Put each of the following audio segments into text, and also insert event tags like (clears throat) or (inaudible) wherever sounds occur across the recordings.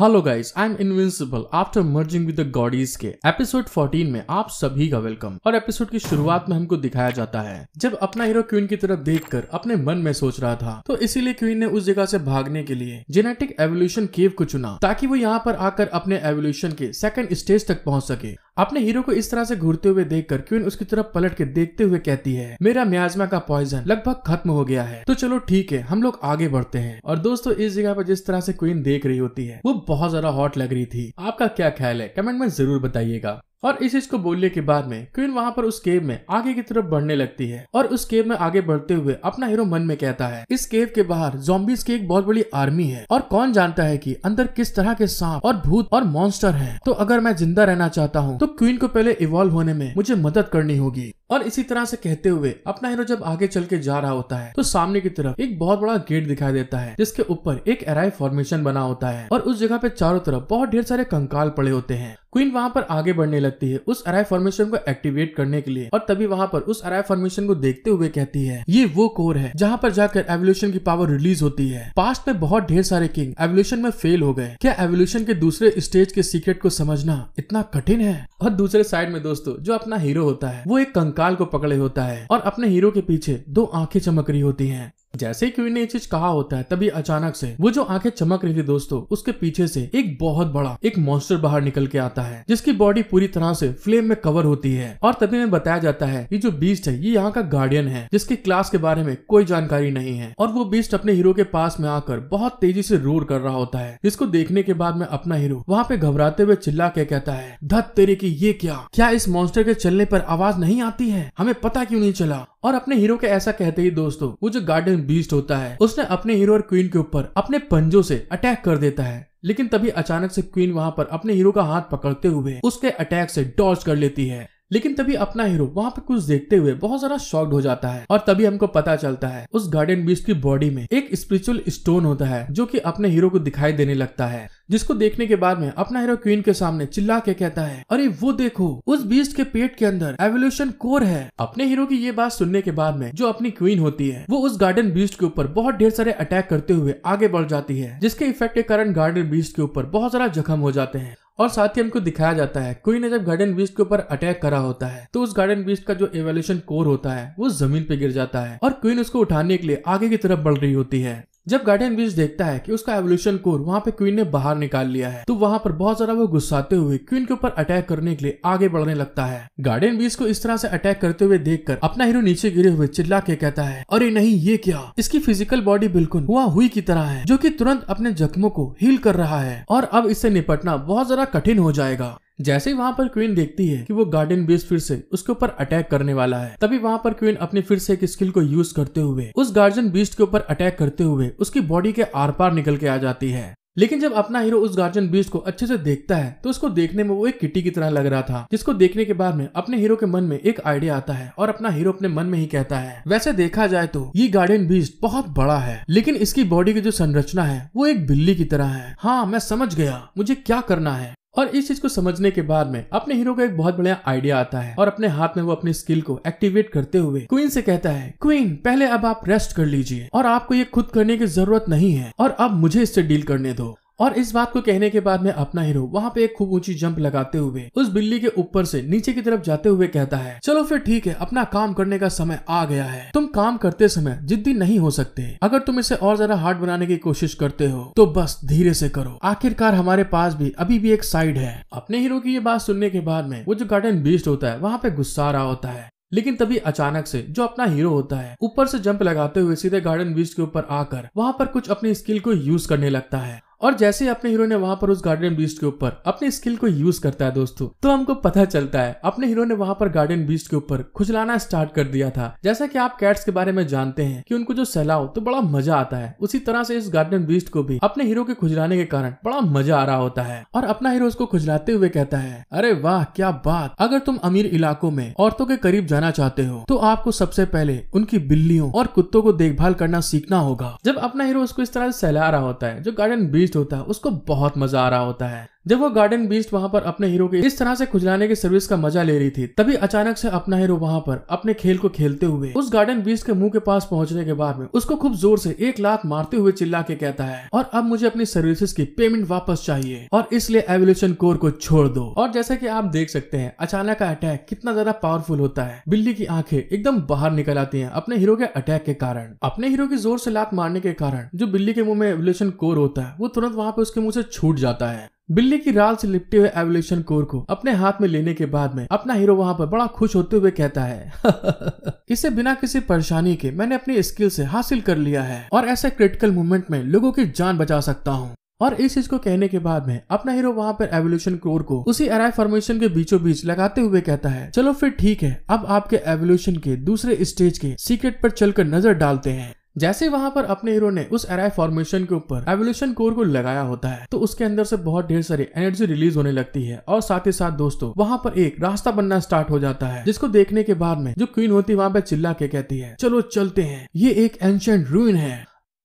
Hello guys I am invincible after merging with the goddess के episode 14 में आप सभी का वेलकम और एपिसोड की शुरुआत में हमको दिखाया जाता है जब अपना हीरो क्वीन की तरफ देखकर अपने मन में सोच रहा था तो इसीलिए क्वीन ने उस जगह से भागने के लिए जेनेटिक एवोल्यूशन केव को चुना ताकि वो यहाँ पर आकर अपने एवोल्यूशन के सेकंड स्टेज तक पहुँच सके अपने हीरो को इस तरह से घूरते हुए देख कर क्यून उसकी तरफ पलट के देखते हुए कहती है मेरा म्याजमा का पॉइजन लगभग खत्म हो गया है तो चलो ठीक है हम लोग आगे बढ़ते हैं और दोस्तों इस जगह पर जिस तरह से क्वीन देख रही होती है वो बहुत ज्यादा हॉट लग रही थी आपका क्या ख्याल है कमेंट में जरूर बताइएगा और इस चीज को बोलने के बाद में क्वीन वहाँ पर उस केव में आगे की तरफ बढ़ने लगती है और उस केव में आगे बढ़ते हुए अपना हीरो मन में कहता है इस केव के बाहर जोम्बिस की एक बहुत बड़ी आर्मी है और कौन जानता है की अंदर किस तरह के सांप और भूत और मॉन्स्टर है तो अगर मैं जिंदा रहना चाहता हूँ तो क्वीन को पहले इवॉल्व होने में मुझे मदद करनी होगी और इसी तरह से कहते हुए अपना हीरो जब आगे चल के जा रहा होता है तो सामने की तरफ एक बहुत बड़ा गेट दिखाई देता है जिसके ऊपर एक एराई फॉर्मेशन बना होता है और उस जगह पे चारों तरफ बहुत ढेर सारे कंकाल पड़े होते हैं क्वीन वहां पर आगे बढ़ने लगती है उस अराय फॉर्मेशन को एक्टिवेट करने के लिए और तभी वहां पर उस अराय फॉर्मेशन को देखते हुए कहती है ये वो कोर है जहां पर जाकर एवोल्यूशन की पावर रिलीज होती है पास्ट में बहुत ढेर सारे किंग एवोल्यूशन में फेल हो गए क्या एवोल्यूशन के दूसरे स्टेज के सीक्रेट को समझना इतना कठिन है और दूसरे साइड में दोस्तों जो अपना हीरो होता है वो एक कंकाल कंकाल को पकड़े होता है और अपने हीरो के पीछे दो आंखें चमक रही होती हैं जैसे ही क्वीन ने ये चीज कहा होता है तभी अचानक से वो जो आंखें चमक रही थी दोस्तों उसके पीछे से एक बहुत बड़ा एक मॉन्स्टर बाहर निकल के आता है जिसकी बॉडी पूरी तरह से फ्लेम में कवर होती है और तभी में बताया जाता है ये जो बीस्ट है ये यहाँ का गार्डियन है जिसकी क्लास के बारे में कोई जानकारी नहीं है और वो बीस्ट अपने हीरो के पास में आकर बहुत तेजी से रोर कर रहा होता है जिसको देखने के बाद में अपना हीरो वहाँ पे घबराते हुए चिल्ला के कहता है धत तेरे की ये क्या क्या इस मॉन्स्टर के चलने पर आवाज नहीं आती है हमें पता क्यों नहीं चला और अपने हीरो के ऐसा कहते ही दोस्तों वो जो गार्डन बीस्ट होता है उसने अपने हीरो और क्वीन के ऊपर अपने पंजों से अटैक कर देता है लेकिन तभी अचानक से क्वीन वहां पर अपने हीरो का हाथ पकड़ते हुए उसके अटैक से डॉज कर लेती है लेकिन तभी अपना हीरो वहाँ पे कुछ देखते हुए बहुत ज्यादा शॉक्ड हो जाता है और तभी हमको पता चलता है उस गार्डन बीस्ट की बॉडी में एक स्पिरिचुअल स्टोन होता है जो कि अपने हीरो को दिखाई देने लगता है जिसको देखने के बाद में अपना हीरो क्वीन के सामने चिल्ला के कहता है अरे वो देखो उस बीस्ट के पेट के अंदर एवोल्यूशन कोर है अपने हीरो की ये बात सुनने के बाद में जो अपनी क्वीन होती है वो उस गार्डन बीस्ट के ऊपर बहुत ढेर सारे अटैक करते हुए आगे बढ़ जाती है जिसके इफेक्ट के कारण गार्डन बीस्ट के ऊपर बहुत सारा जख्म हो जाते हैं और साथ ही हमको दिखाया जाता है कोई ने जब गार्डन बीस्ट के ऊपर अटैक करा होता है तो उस गार्डन बीस्ट का जो एवेल्यूशन कोर होता है वो जमीन पे गिर जाता है और क्वीन उसको उठाने के लिए आगे की तरफ बढ़ रही होती है जब गार्डियन बीच देखता है कि उसका एवोल्यूशन कोर वहाँ पे क्वीन ने बाहर निकाल लिया है तो वहाँ पर बहुत ज्यादा वो गुस्साते हुए क्वीन के ऊपर अटैक करने के लिए आगे बढ़ने लगता है गार्डियन बीच को इस तरह से अटैक करते हुए देखकर अपना हीरो नीचे गिरे हुए चिल्ला के कहता है अरे नहीं ये क्या इसकी फिजिकल बॉडी बिल्कुल हुआ हुई की तरह है जो की तुरंत अपने जख्मों को हील कर रहा है और अब इससे निपटना बहुत ज्यादा कठिन हो जाएगा जैसे ही वहाँ पर क्वीन देखती है कि वो गार्डन बेस फिर से उसके ऊपर अटैक करने वाला है तभी वहाँ पर क्वीन अपने फिर से एक स्किल को यूज करते हुए उस गार्जन बीस्ट के ऊपर अटैक करते हुए उसकी बॉडी के आर पार निकल के आ जाती है लेकिन जब अपना हीरो उस गार्जियन बीस्ट को अच्छे से देखता है तो उसको देखने में वो एक किटी की तरह लग रहा था जिसको देखने के बाद में अपने हीरो के मन में एक आइडिया आता है और अपना हीरो अपने मन में ही कहता है वैसे देखा जाए तो ये गार्डियन बीस्ट बहुत बड़ा है लेकिन इसकी बॉडी की जो संरचना है वो एक बिल्ली की तरह है हाँ मैं समझ गया मुझे क्या करना है और इस चीज को समझने के बाद में अपने हीरो को एक बहुत बढ़िया आइडिया आता है और अपने हाथ में वो अपनी स्किल को एक्टिवेट करते हुए क्वीन से कहता है क्वीन पहले अब आप रेस्ट कर लीजिए और आपको ये खुद करने की जरूरत नहीं है और अब मुझे इससे डील करने दो और इस बात को कहने के बाद में अपना हीरो वहाँ पे एक खूब ऊंची जंप लगाते हुए उस बिल्ली के ऊपर से नीचे की तरफ जाते हुए कहता है चलो फिर ठीक है अपना काम करने का समय आ गया है तुम काम करते समय जिद्दी नहीं हो सकते अगर तुम इसे और ज्यादा हार्ड बनाने की कोशिश करते हो तो बस धीरे से करो आखिरकार हमारे पास भी अभी भी एक साइड है अपने हीरो की ये बात सुनने के बाद में वो जो गार्डन बीस्ट होता है वहाँ पे गुस्सा रहा होता है लेकिन तभी अचानक से जो अपना हीरो होता है ऊपर से जंप लगाते हुए सीधे गार्डन बीच के ऊपर आकर वहाँ पर कुछ अपनी स्किल को यूज करने लगता है और जैसे ही अपने हीरो ने वहां पर उस गार्डियन बीस्ट के ऊपर अपने स्किल को यूज करता है दोस्तों तो हमको पता चलता है अपने हीरो ने वहां पर गार्डियन बीस्ट के ऊपर खुजलाना स्टार्ट कर दिया था जैसा कि आप कैट्स के बारे में जानते हैं कि उनको जो सहलाओ तो बड़ा मजा आता है उसी तरह से इस गार्डियन बीस्ट को भी अपने हीरो के खुजलाने के कारण बड़ा मजा आ रहा होता है और अपना हीरो उसको खुजलाते हुए कहता है अरे वाह क्या बात अगर तुम अमीर इलाकों में औरतों के करीब जाना चाहते हो तो आपको सबसे पहले उनकी बिल्लियों और कुत्तों को देखभाल करना सीखना होगा जब अपना हीरो उसको इस तरह से सहला रहा होता है जो गार्डन बीस्ट रिलीज होता है उसको बहुत मजा आ रहा होता है जब वो गार्डन बीस्ट वहां पर अपने हीरो के इस तरह से खुजलाने की सर्विस का मजा ले रही थी तभी अचानक से अपना हीरो वहां पर अपने खेल को खेलते हुए उस गार्डन बीस्ट के मुंह के पास पहुंचने के बाद में उसको खूब जोर से एक लात मारते हुए चिल्ला के कहता है और अब मुझे अपनी सर्विसेज की पेमेंट वापस चाहिए और इसलिए एवोल्यूशन कोर को छोड़ दो और जैसा की आप देख सकते हैं अचानक का अटैक कितना ज्यादा पावरफुल होता है बिल्ली की आंखें एकदम बाहर निकल आती है अपने हीरो के अटैक के कारण अपने हीरो की जोर से लात मारने के कारण जो बिल्ली के मुंह में एवोल्यूशन कोर होता है वो तुरंत वहां पे उसके मुंह से छूट जाता है बिल्ली की राल से लिपटे हुए एवोल्यूशन कोर को अपने हाथ में लेने के बाद में अपना हीरो वहां पर बड़ा खुश होते हुए कहता है (laughs) इसे बिना किसी परेशानी के मैंने अपनी स्किल से हासिल कर लिया है और ऐसे क्रिटिकल मोमेंट में लोगों की जान बचा सकता हूँ और इस चीज को कहने के बाद में अपना हीरो वहाँ पर एवोल्यूशन कोर को उसी अराय फॉर्मेशन के बीचों बीच लगाते हुए कहता है चलो फिर ठीक है अब आपके एवोल्यूशन के दूसरे स्टेज के सीक्रेट पर चलकर नजर डालते हैं जैसे वहां पर अपने हीरो ने उस एराय फॉर्मेशन के ऊपर एवोल्यूशन कोर को लगाया होता है तो उसके अंदर से बहुत ढेर सारी एनर्जी रिलीज होने लगती है और साथ ही साथ दोस्तों वहां पर एक रास्ता बनना स्टार्ट हो जाता है जिसको देखने के बाद में जो क्वीन होती है वहां पे चिल्ला के कहती है चलो चलते हैं ये एक एंशंट रूइन है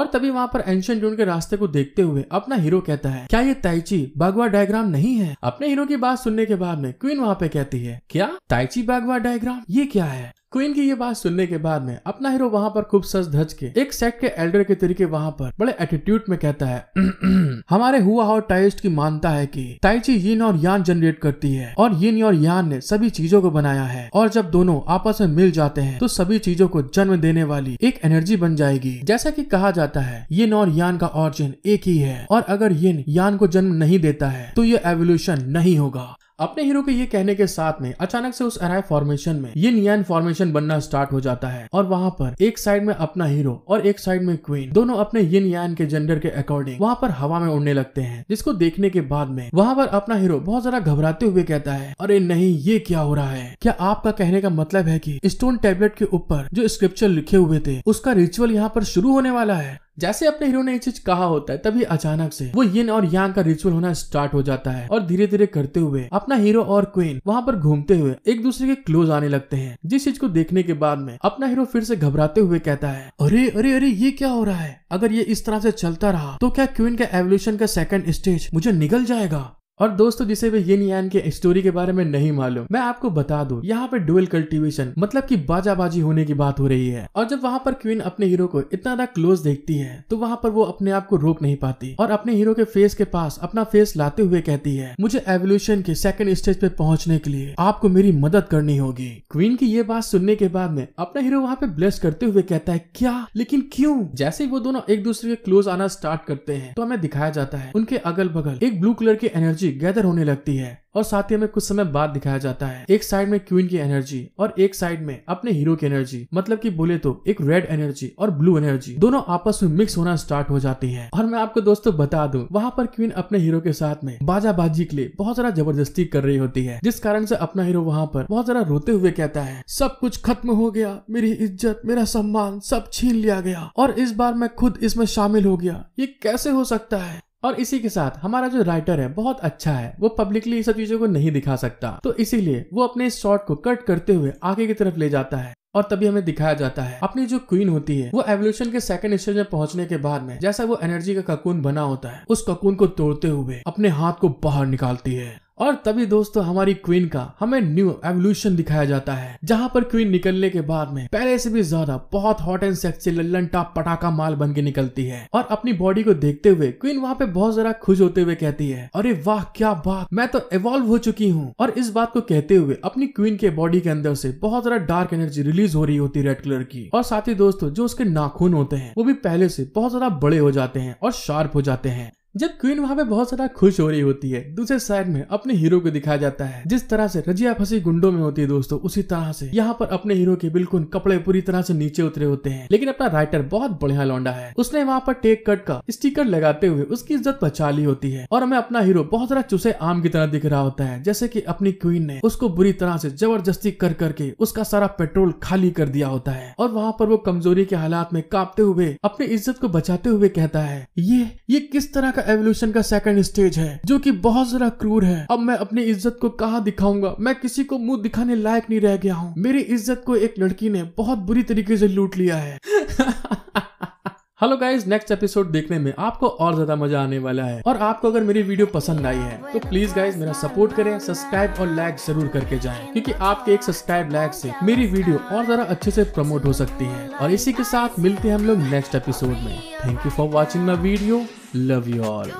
और तभी वहां पर एंशियन रून के रास्ते को देखते हुए अपना हीरो कहता है क्या ये ताइची बागवा डायग्राम नहीं है अपने हीरो की बात सुनने के बाद में क्वीन वहां पे कहती है क्या ताइची बागवा डायग्राम ये क्या है क्वीन की ये बात सुनने के बाद में अपना हीरो वहाँ पर खूब सज धज के एक सेट के एल्डर के तरीके वहाँ पर बड़े एटीट्यूड में कहता है (clears throat) हमारे हुआ और टाइस्ट की मानता है कि ताइची यिन और यान जनरेट करती है और यिन और यान ने सभी चीजों को बनाया है और जब दोनों आपस में मिल जाते हैं तो सभी चीजों को जन्म देने वाली एक एनर्जी बन जाएगी जैसा की कहा जाता है यिन और यान का ऑरिजिन एक ही है और अगर यिन यान को जन्म नहीं देता है तो ये एवोल्यूशन नहीं होगा अपने हीरो के ये कहने के साथ में अचानक से उस अराय फॉर्मेशन में ये नियन फॉर्मेशन बनना स्टार्ट हो जाता है और वहाँ पर एक साइड में अपना हीरो और एक साइड में क्वीन दोनों अपने ये नियान के जेंडर के अकॉर्डिंग वहाँ पर हवा में उड़ने लगते हैं जिसको देखने के बाद में वहाँ पर अपना हीरो बहुत ज्यादा घबराते हुए कहता है अरे नहीं ये क्या हो रहा है क्या आपका कहने का मतलब है की स्टोन टेबलेट के ऊपर जो स्क्रिप्चर लिखे हुए थे उसका रिचुअल यहाँ पर शुरू होने वाला है जैसे अपने हीरो ने ये चीज कहा होता है तभी अचानक से वो यिन और यांग का रिचुअल होना स्टार्ट हो जाता है और धीरे धीरे करते हुए अपना हीरो और क्वीन वहाँ पर घूमते हुए एक दूसरे के क्लोज आने लगते हैं जिस चीज को देखने के बाद में अपना हीरो फिर से घबराते हुए कहता है अरे अरे अरे ये क्या हो रहा है अगर ये इस तरह से चलता रहा तो क्या क्वीन का एवोल्यूशन का सेकंड स्टेज मुझे निकल जाएगा और दोस्तों जिसे भी ये नियान के स्टोरी के बारे में नहीं मालूम मैं आपको बता दूं यहाँ पे डुअल कल्टीवेशन मतलब कि बाजाबाजी होने की बात हो रही है और जब वहाँ पर क्वीन अपने हीरो को इतना ज्यादा क्लोज देखती है तो वहाँ पर वो अपने आप को रोक नहीं पाती और अपने हीरो के फेस के पास अपना फेस लाते हुए कहती है मुझे एवोल्यूशन के सेकंड स्टेज पे पहुँचने के लिए आपको मेरी मदद करनी होगी क्वीन की ये बात सुनने के बाद में अपना हीरो वहाँ पे ब्लेस करते हुए कहता है क्या लेकिन क्यूँ जैसे ही वो दोनों एक दूसरे के क्लोज आना स्टार्ट करते हैं तो हमें दिखाया जाता है उनके अगल बगल एक ब्लू कलर की एनर्जी एनर्जी गैदर होने लगती है और साथ ही हमें कुछ समय बाद दिखाया जाता है एक साइड में क्वीन की एनर्जी और एक साइड में अपने हीरो की एनर्जी मतलब कि बोले तो एक रेड एनर्जी और ब्लू एनर्जी दोनों आपस में मिक्स होना स्टार्ट हो जाती है और मैं आपको दोस्तों बता दूं वहाँ पर क्वीन अपने हीरो के साथ में बाजाबाजी के लिए बहुत ज्यादा जबरदस्ती कर रही होती है जिस कारण से अपना हीरो वहाँ पर बहुत ज्यादा रोते हुए कहता है सब कुछ खत्म हो गया मेरी इज्जत मेरा सम्मान सब छीन लिया गया और इस बार मैं खुद इसमें शामिल हो गया ये कैसे हो सकता है और इसी के साथ हमारा जो राइटर है बहुत अच्छा है वो पब्लिकली सब चीजों को नहीं दिखा सकता तो इसीलिए वो अपने शॉर्ट को कट करते हुए आगे की तरफ ले जाता है और तभी हमें दिखाया जाता है अपनी जो क्वीन होती है वो एवोल्यूशन के सेकंड स्टेज में पहुंचने के बाद में जैसा वो एनर्जी का ककून बना होता है उस ककून को तोड़ते हुए अपने हाथ को बाहर निकालती है और तभी दोस्तों हमारी क्वीन का हमें न्यू एवोल्यूशन दिखाया जाता है जहां पर क्वीन निकलने के बाद में पहले से भी ज्यादा बहुत हॉट एंड सेक्सी लल्लन टॉप पटाखा माल बन के निकलती है और अपनी बॉडी को देखते हुए क्वीन वहां पे बहुत जरा खुश होते हुए कहती है अरे वाह क्या बात मैं तो इवॉल्व हो चुकी हूँ और इस बात को कहते हुए अपनी क्वीन के बॉडी के अंदर से बहुत जरा डार्क एनर्जी रिलीज हो रही होती है रेड कलर की और साथ ही दोस्तों जो उसके नाखून होते हैं वो भी पहले से बहुत ज्यादा बड़े हो जाते हैं और शार्प हो जाते हैं जब क्वीन वहाँ पे बहुत ज्यादा खुश हो रही होती है दूसरे साइड में अपने हीरो को दिखाया जाता है जिस तरह से रजिया फंसी गुंडों में होती है दोस्तों उसी तरह से यहाँ पर अपने हीरो के बिल्कुल कपड़े पूरी तरह से नीचे उतरे होते हैं लेकिन अपना राइटर बहुत बढ़िया लौंडा है उसने वहाँ पर टेक कट का स्टिकर लगाते हुए उसकी इज्जत बचा ली होती है और हमें अपना हीरो बहुत ज्यादा चुसे आम की तरह दिख रहा होता है जैसे की अपनी क्वीन ने उसको बुरी तरह से जबरदस्ती कर करके उसका सारा पेट्रोल खाली कर दिया होता है और वहाँ पर वो कमजोरी के हालात में कांपते हुए अपनी इज्जत को बचाते हुए कहता है ये ये किस तरह का का एवोल्यूशन का सेकंड स्टेज है जो कि बहुत जरा क्रूर है अब मैं अपनी इज्जत को कहा दिखाऊंगा मैं किसी को मुंह दिखाने लायक नहीं रह गया हूँ मेरी इज्जत को एक लड़की ने बहुत बुरी तरीके से लूट लिया है हेलो गाइज नेक्स्ट एपिसोड देखने में आपको और ज्यादा मजा आने वाला है और आपको अगर मेरी वीडियो पसंद आई है तो प्लीज गाइज मेरा सपोर्ट करें सब्सक्राइब और लाइक जरूर करके जाएं क्योंकि आपके एक सब्सक्राइब लाइक से मेरी वीडियो और ज्यादा अच्छे से प्रमोट हो सकती है और इसी के साथ मिलते हैं हम लोग नेक्स्ट एपिसोड में thank you for watching my video Love you all.